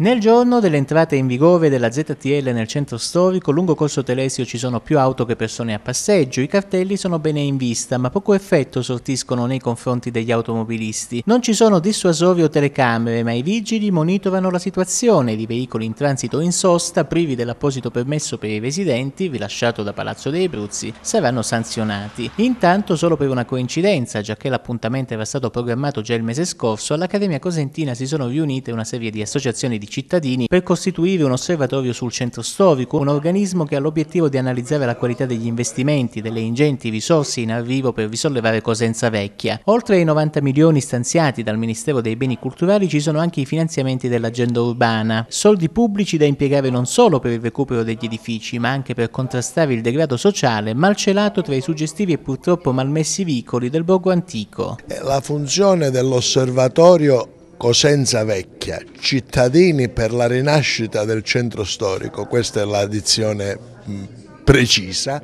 Nel giorno dell'entrata in vigore della ZTL nel centro storico, lungo Corso Telesio ci sono più auto che persone a passeggio, i cartelli sono bene in vista, ma poco effetto sortiscono nei confronti degli automobilisti. Non ci sono dissuasori o telecamere, ma i vigili monitorano la situazione I veicoli in transito o in sosta, privi dell'apposito permesso per i residenti, rilasciato da Palazzo dei Bruzzi, saranno sanzionati. Intanto, solo per una coincidenza, giacché l'appuntamento era stato programmato già il mese scorso, all'Accademia Cosentina si sono riunite una serie di associazioni di cittadini per costituire un osservatorio sul centro storico, un organismo che ha l'obiettivo di analizzare la qualità degli investimenti, delle ingenti risorse in arrivo per risollevare Cosenza Vecchia. Oltre ai 90 milioni stanziati dal Ministero dei Beni Culturali ci sono anche i finanziamenti dell'agenda urbana, soldi pubblici da impiegare non solo per il recupero degli edifici, ma anche per contrastare il degrado sociale malcelato tra i suggestivi e purtroppo malmessi vicoli del borgo antico. La funzione dell'osservatorio Cosenza Vecchia, cittadini per la rinascita del centro storico, questa è la dizione mm, precisa,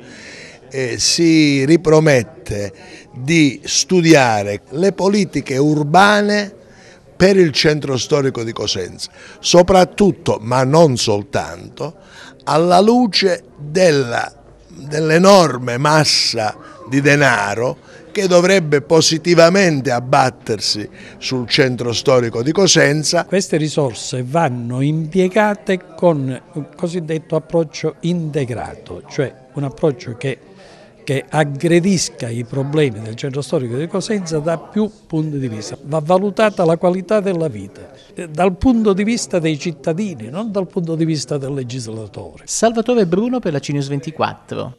eh, si ripromette di studiare le politiche urbane per il centro storico di Cosenza, soprattutto, ma non soltanto, alla luce dell'enorme dell massa di denaro che dovrebbe positivamente abbattersi sul centro storico di Cosenza. Queste risorse vanno impiegate con un cosiddetto approccio integrato, cioè un approccio che, che aggredisca i problemi del centro storico di Cosenza da più punti di vista. Va valutata la qualità della vita, eh, dal punto di vista dei cittadini, non dal punto di vista del legislatore. Salvatore Bruno per la Cines 24.